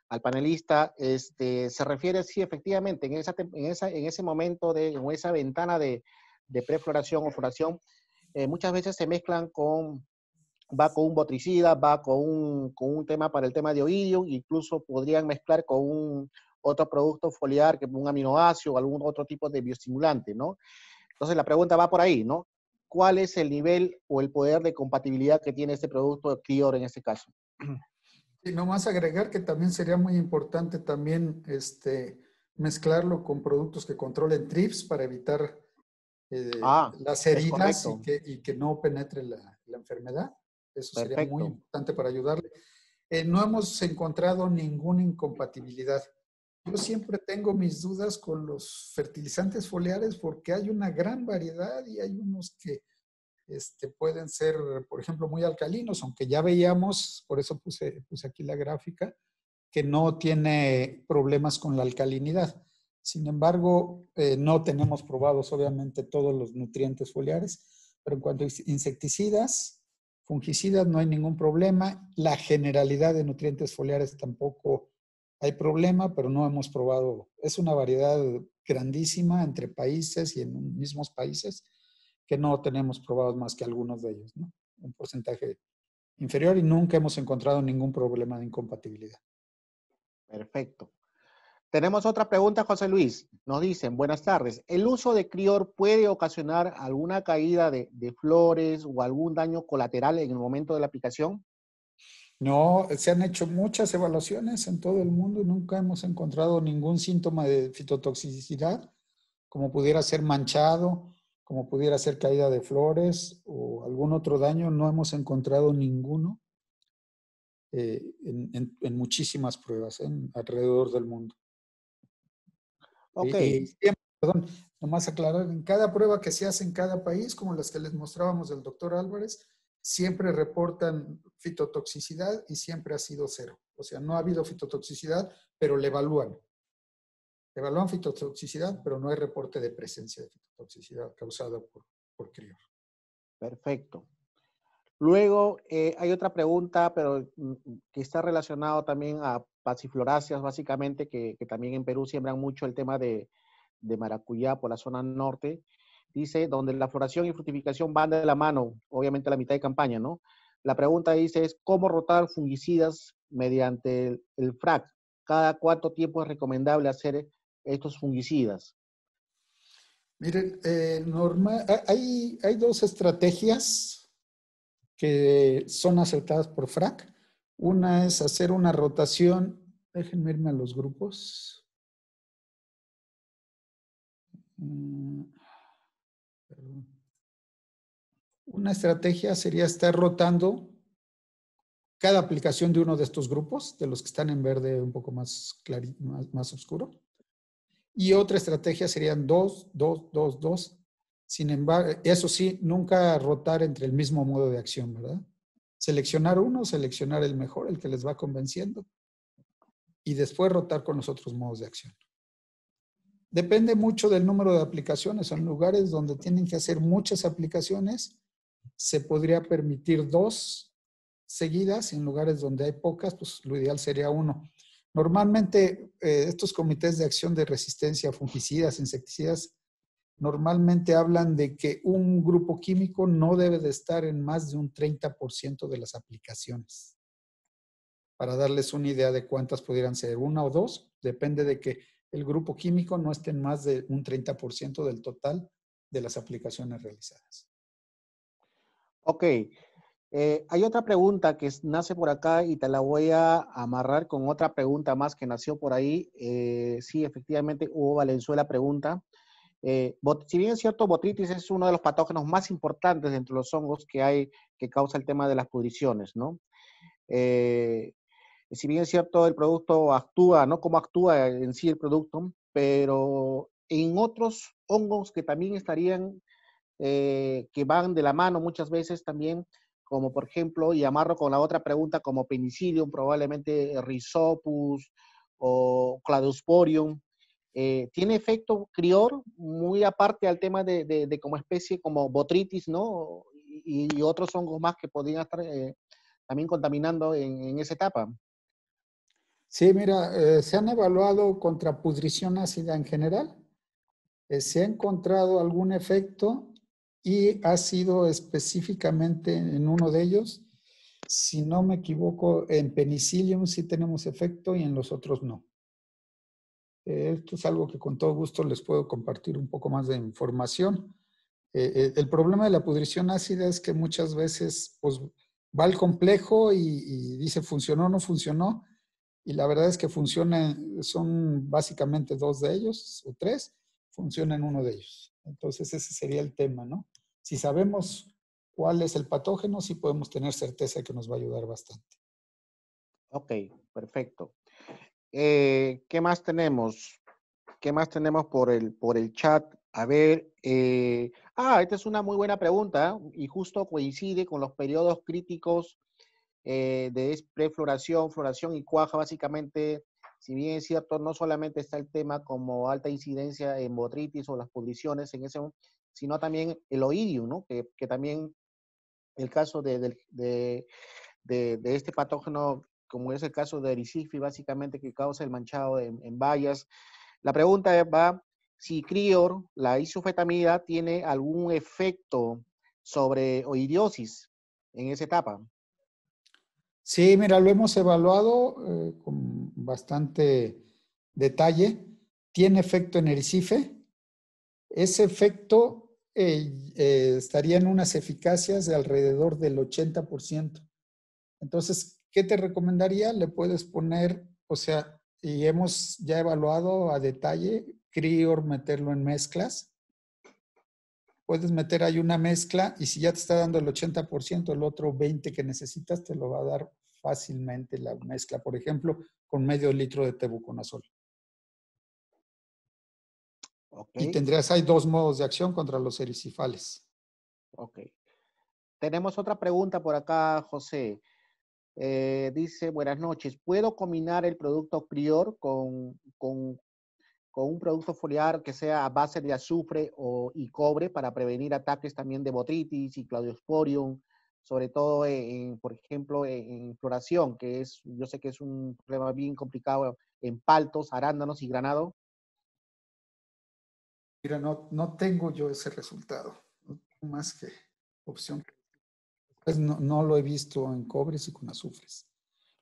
C: al panelista, este, se refiere, si efectivamente, en, esa, en, ese momento, de, en esa ventana de, de prefloración o floración, eh, muchas veces se mezclan con, va con un botricida, va con un, tema para el tema de oidio, incluso podrían mezclar con un otro producto foliar, que un aminoácido o algún otro tipo de bioestimulante, ¿no? Entonces la pregunta va por ahí, ¿no? ¿Cuál es el nivel o el poder de compatibilidad que tiene este producto Crior en este caso?
B: Y nomás agregar que también sería muy importante también este, mezclarlo con productos que controlen trips para evitar
A: eh, ah, las heridas y que,
B: y que, no penetre la, la enfermedad. Eso sería muy importante para ayudarle. Eh, no hemos encontrado ninguna incompatibilidad. Yo siempre tengo mis dudas con los fertilizantes foliares porque hay una gran variedad y hay unos que este, pueden ser, por ejemplo, muy alcalinos, aunque ya veíamos, por eso puse, aquí la gráfica, que no tiene problemas con la alcalinidad. Sin embargo, eh, no tenemos probados obviamente todos los nutrientes foliares, pero en cuanto a insecticidas, fungicidas no hay ningún problema. La generalidad de nutrientes foliares tampoco hay problema, pero no hemos probado. Es una variedad grandísima entre países y en mismos países que no tenemos probados más que algunos de ellos, ¿no? Un porcentaje inferior y nunca hemos encontrado
C: ningún problema de incompatibilidad. Perfecto. Tenemos otra pregunta, José Luis. Nos dicen, buenas tardes, ¿el uso de crior puede ocasionar alguna caída de, de, flores o algún daño colateral en el momento de la aplicación?
B: No, se han hecho muchas evaluaciones en todo el mundo y nunca hemos encontrado ningún síntoma de fitotoxicidad, como pudiera ser manchado como pudiera ser caída de flores o algún otro daño, no hemos encontrado ninguno eh, en, muchísimas pruebas alrededor del mundo. Ok. perdón, nomás aclarar, en cada prueba que se hace en cada país, como las que les mostrábamos del doctor Álvarez, siempre reportan fitotoxicidad y siempre ha sido cero. O sea, no ha habido fitotoxicidad, pero le evalúan. Evalúan fitotoxicidad, pero no hay reporte de presencia de fitotoxicidad causada por, por
C: Perfecto. Luego eh, hay otra pregunta, pero mm, mm, que está relacionado también a pasifloráceas, básicamente, que, también en Perú siembran mucho el tema de, maracuyá por la zona norte. Dice, donde la floración y fructificación van de la mano, obviamente a la mitad de campaña, ¿no? La pregunta dice es, ¿cómo rotar fungicidas mediante el, FRAC? ¿Cada cuánto tiempo es recomendable hacer estos fungicidas?
B: Miren, eh, normal, hay, hay dos estrategias que son aceptadas por FRAC. Una es hacer una rotación. Déjenme irme a los grupos.
A: Mm, una estrategia sería estar rotando cada aplicación
B: de uno de estos grupos, de los que están en verde un poco más, más oscuro. Y otra estrategia serían dos, dos, dos, dos. Sin embargo, eso sí, nunca rotar entre el mismo modo de acción, ¿verdad? Seleccionar uno, seleccionar el mejor, el que les va convenciendo, y después rotar con los otros modos de acción. Depende mucho del número de aplicaciones. En lugares donde tienen que hacer muchas aplicaciones, se podría permitir dos seguidas. En lugares donde hay pocas, pues lo ideal sería uno. Normalmente eh, estos comités de acción de resistencia a fungicidas, insecticidas, normalmente hablan de que un grupo químico no debe de estar en más de un 30% de las aplicaciones. Para darles una idea de cuántas pudieran ser, una o dos, depende de que el grupo químico no esté en más de un 30% del total de las aplicaciones realizadas.
C: Ok, eh, hay otra pregunta que nace por acá y te la voy a amarrar con otra pregunta más que nació por ahí. Eh, sí, efectivamente, hubo Valenzuela pregunta. Eh, si bien es cierto, botritis es uno de los patógenos más importantes entre los hongos que hay, que causa el tema de las pudriciones, ¿no? si bien es cierto, el producto actúa, ¿no? como actúa en sí el producto, pero en otros hongos que también estarían, que van de la mano muchas veces también, como por ejemplo, y amarro con la otra pregunta, como penicillium, probablemente eh, rhizopus o cladosporium, eh, tiene efecto crior muy aparte al tema de, de, como especie como botritis, ¿no? Y, otros hongos más que podrían estar eh, también contaminando en, en, esa etapa.
B: Sí, mira, se han evaluado contra pudrición ácida en general. se ha encontrado algún efecto y ha sido específicamente en uno de ellos, si no me equivoco, en penicillium sí tenemos efecto y en los otros no. Eh, esto es algo que con todo gusto les puedo compartir un poco más de información. Eh, eh, el problema de la pudrición ácida es que muchas veces pues, va al complejo y, dice funcionó, no funcionó, y la verdad es que funciona, son básicamente dos de ellos o tres, funciona en uno de ellos. Entonces ese sería el tema, ¿no? Si sabemos cuál es el patógeno, sí podemos tener certeza que nos va a ayudar bastante.
C: Ok, perfecto. Eh, ¿Qué más tenemos? ¿Qué más tenemos por el, por el chat? A ver, eh, ah, esta es una muy buena pregunta ¿eh? y justo coincide con los periodos críticos de prefloración, floración y cuaja. Básicamente, si bien es cierto, no solamente está el tema como alta incidencia en botritis o las pudriciones en ese, sino también el oídio, que, también el caso de, este patógeno, como es el caso de erisifi, básicamente que causa el manchado en, bayas. La pregunta va si Crior, la isofetamida, tiene algún efecto sobre oidiosis en esa etapa. Sí, mira, lo
B: hemos evaluado eh, con bastante detalle. Tiene efecto en erisife. Ese efecto eh, eh, estarían unas eficacias de alrededor del 80%. Entonces, ¿qué te recomendaría? Le puedes poner, o sea, y hemos ya evaluado a detalle, Crior meterlo en mezclas. Puedes meter ahí una mezcla y si ya te está dando el 80%, el otro 20% que necesitas te lo va a dar fácilmente la mezcla, por ejemplo, con medio litro de tebuconazol. Y tendrías ahí dos modos de acción contra los ericifales.
C: Ok. Tenemos otra pregunta por acá, José. Eh, dice, buenas noches, ¿puedo combinar el producto Prior con, con, un producto foliar que sea a base de azufre y cobre para prevenir ataques también de botritis y claudiosporium, sobre todo, por ejemplo, en, floración, que es, yo sé que es un problema bien complicado en paltos, arándanos y granado? Mira, no, no tengo yo ese resultado, más que
B: opción. Pues no, lo he visto en cobres y con azufres.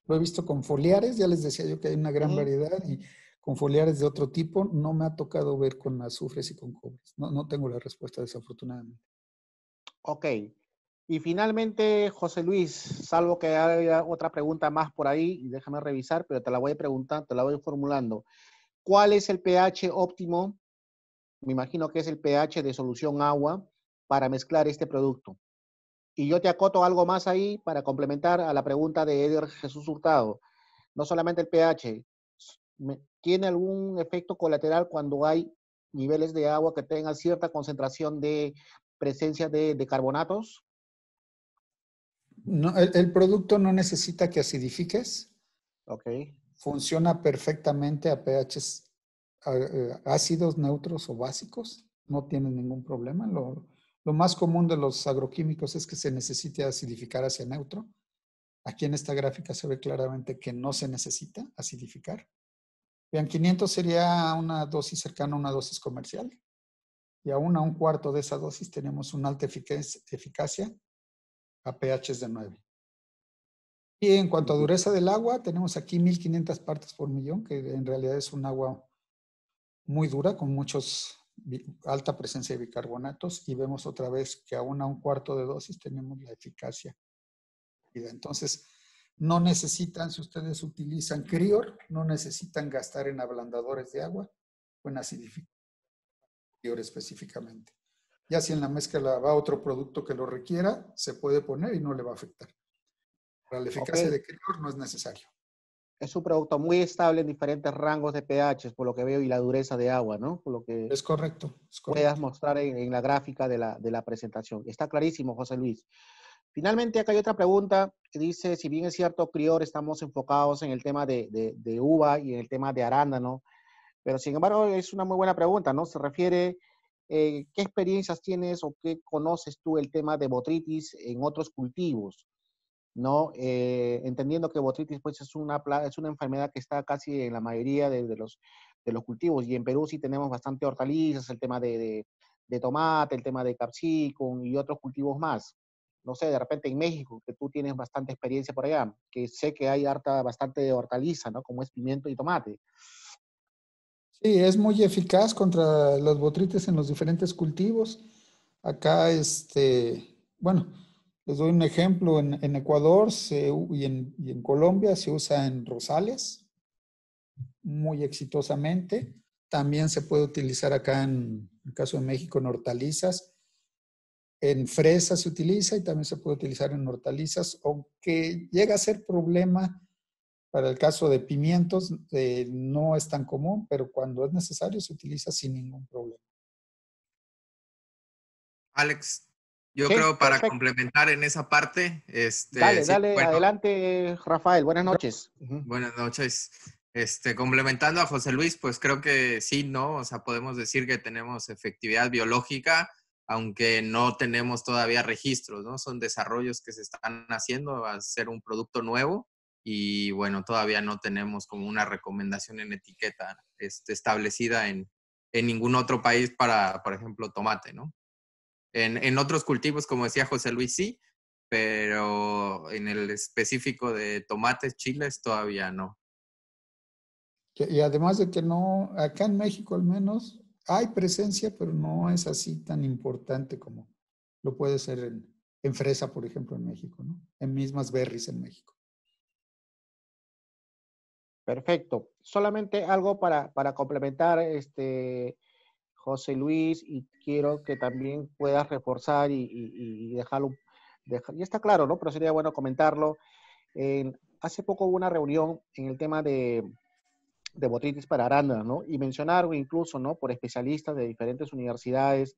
B: Lo he visto con foliares, ya les decía yo que hay una gran variedad y con foliares de otro tipo. No me ha tocado ver con azufres y con cobres. No, tengo la respuesta, desafortunadamente.
C: Ok. Y finalmente, José Luis, salvo que haya otra pregunta más por ahí, déjame revisar, pero te la voy a preguntar, te la voy formulando. ¿Cuál es el pH óptimo me imagino que es el pH de solución agua, para mezclar este producto. Y yo te acoto algo más ahí para complementar a la pregunta de Edgar Jesús Hurtado. No solamente el pH, ¿tiene algún efecto colateral cuando hay niveles de agua que tengan cierta concentración de presencia de, carbonatos?
B: el, producto no necesita que acidifiques. Ok. Funciona perfectamente a pHs eh, ácidos neutros o básicos, no tienen ningún problema. Lo, más común de los agroquímicos es que se necesite acidificar hacia neutro. Aquí en esta gráfica se ve claramente que no se necesita acidificar. Vean, 500 sería una dosis cercana a una dosis comercial. Y aún a un cuarto de esa dosis tenemos una alta eficacia a pH de 9. Y en cuanto a dureza del agua, tenemos aquí 1500 partes por millón, que en realidad es un agua muy dura con muchos alta presencia de bicarbonatos y vemos otra vez que aún a un cuarto de dosis tenemos la eficacia. Entonces, no necesitan, si ustedes utilizan crior, no necesitan gastar en ablandadores de agua o en CRIOR específicamente. Ya si en la mezcla va otro producto
C: que lo requiera, se puede poner y no le va a afectar. Para la eficacia de crior no es necesario es un producto muy estable en diferentes rangos de pH, por lo que veo, y la dureza de agua, ¿no? Por lo que es correcto. puedas mostrar en, la gráfica de la, presentación. Está clarísimo, José Luis. Finalmente, acá hay otra pregunta que dice, si bien es cierto, Crior, estamos enfocados en el tema de, uva y en el tema de arándano, pero sin embargo es una muy buena pregunta, ¿no? Se refiere, eh, ¿qué experiencias tienes o qué conoces tú el tema de botritis en otros cultivos? ¿no? Eh, entendiendo que botritis pues es una, es una enfermedad que está casi en la mayoría de, de, los, cultivos y en Perú sí tenemos bastante hortalizas, el tema de, tomate, el tema de capsicum y otros cultivos más. No sé, de repente en México, que tú tienes bastante experiencia por allá, que sé que hay harta, bastante hortaliza, ¿no? Como es pimiento y tomate.
B: Sí, es muy eficaz contra los botritis en los diferentes cultivos. Acá, este, bueno, les doy un ejemplo, en, Ecuador y, en, Colombia se usa en rosales muy exitosamente. También se puede utilizar acá en, el caso de México en hortalizas. En fresas se utiliza y también se puede utilizar en hortalizas, aunque llega a ser problema para el caso de pimientos, no es tan común, pero cuando es necesario se
C: utiliza sin ningún problema.
A: Alex, yo creo para
C: complementar en esa parte. Este, dale, dale, adelante, Rafael. Buenas noches. Buenas noches. Este, complementando a José Luis, pues creo que sí, ¿no? O sea, podemos decir que tenemos efectividad biológica, aunque no tenemos todavía registros, ¿no? Son desarrollos que se están haciendo, va a ser un producto nuevo y bueno, todavía no tenemos como una recomendación en etiqueta este, establecida en, en ningún otro país para, por ejemplo, tomate, ¿no? En, otros cultivos, como decía José Luis, sí, pero en el específico de tomates, chiles, todavía no.
B: Y además de que no, acá en México al menos hay presencia, pero no es así tan importante como lo puede
C: ser en, fresa, por ejemplo, en México, ¿no? En mismas berries en México. Perfecto. Solamente algo para, para complementar este, José Luis, y quiero que también puedas reforzar y, dejarlo, dejar, y está claro, ¿no? Pero sería bueno comentarlo. hace poco hubo una reunión en el tema de, de para arándanos, ¿no? Y mencionaron incluso, ¿no? Por especialistas de diferentes universidades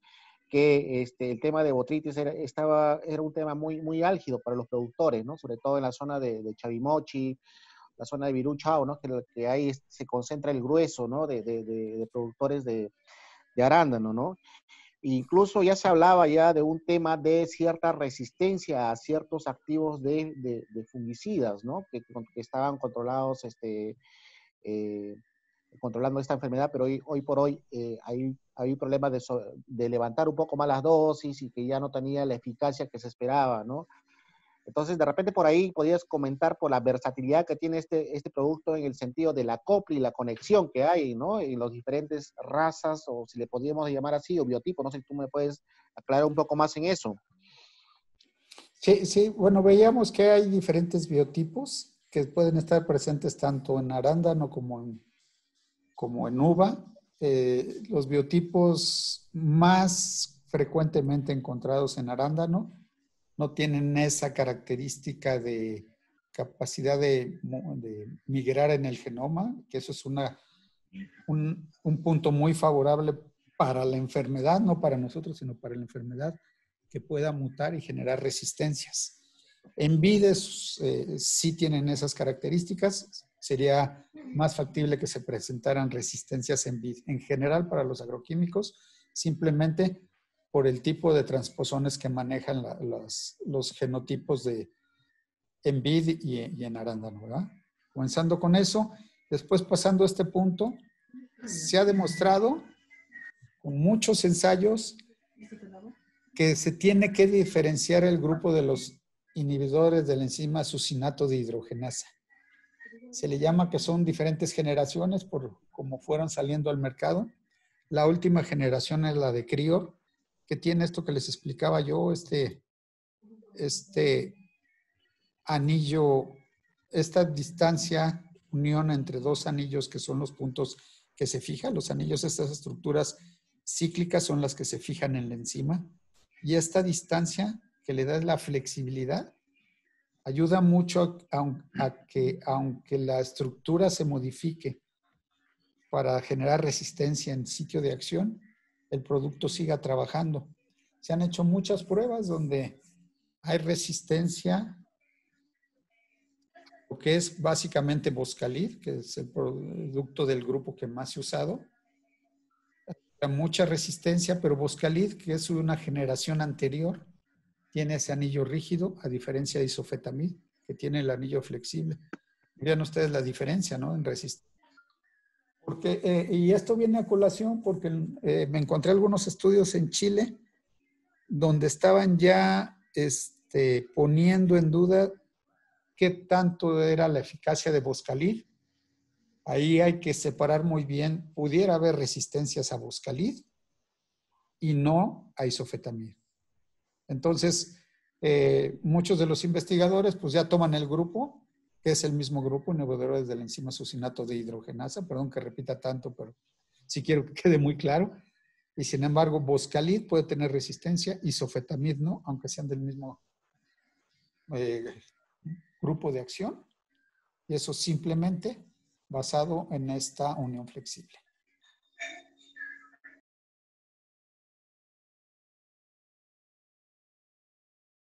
C: que este, el tema de botritis era, estaba, era un tema muy, muy álgido para los productores, ¿no? Sobre todo en la zona de, Chavimochi, la zona de Viruchao, ¿no? Que, que, ahí se concentra el grueso, ¿no? de productores de, de arándano, ¿no? Incluso ya se hablaba ya de un tema de cierta resistencia a ciertos activos de, fungicidas, ¿no? Que, estaban controlados, este, eh, controlando esta enfermedad, pero hoy, hoy por hoy eh, hay, hay problemas de, de, levantar un poco más las dosis y que ya no tenía la eficacia que se esperaba, ¿no? Entonces, de repente por ahí podías comentar por la versatilidad que tiene este, este producto en el sentido de la copla y la conexión que hay, ¿no? En las diferentes razas, o si le podríamos llamar así, o biotipos. No sé si tú me puedes aclarar un poco más en eso.
B: Sí, sí. Bueno, veíamos que hay diferentes biotipos que pueden estar presentes tanto en arándano como en, como en uva. Eh, los biotipos más frecuentemente encontrados en arándano no tienen esa característica de capacidad de, migrar en el genoma, que eso es una, un, punto muy favorable para la enfermedad, no para nosotros, sino para la enfermedad que pueda mutar y generar resistencias. En vides eh, sí tienen esas características, sería más factible que se presentaran resistencias en, en general para los agroquímicos, simplemente por el tipo de transposones que manejan los genotipos de en y, y, en arándano, ¿verdad? Comenzando con eso, después pasando a este punto, se ha demostrado con muchos ensayos que se tiene que diferenciar el grupo de los inhibidores de la enzima sucinato de hidrogenasa. Se le llama que son diferentes generaciones por cómo fueron saliendo al mercado. La última generación es la de Crior, que tiene esto que les explicaba yo, este, este anillo, esta distancia, unión entre dos anillos que son los puntos que se fijan, los anillos, estas estructuras cíclicas son las que se fijan en la enzima, y esta distancia que le da la flexibilidad ayuda mucho a que aunque la estructura se modifique para generar resistencia en sitio de acción, el producto siga trabajando. Se han hecho muchas pruebas donde hay resistencia lo que es básicamente Boscalid, que es el producto del grupo que más se ha usado. Hay mucha resistencia, pero Boscalid, que es una generación anterior, tiene ese anillo rígido, a diferencia de Isofetamid, que tiene el anillo flexible. Vean ustedes la diferencia, ¿no? En resistencia. Eh, y esto viene a colación porque eh, me encontré algunos estudios en Chile donde estaban ya este, poniendo en duda qué tanto era la eficacia de Boscalid. Ahí hay que separar muy bien, pudiera haber resistencias a Boscalid y no a isofetamina. Entonces, eh, muchos de los investigadores pues ya toman el grupo que es el mismo grupo inhibidores de la enzima sucinato de hidrogenasa, perdón que repita tanto, pero si quiero que quede muy claro. Y sin embargo, boscalid puede tener resistencia y no, aunque sean del mismo eh, grupo de acción. Y
A: eso simplemente basado en esta unión flexible.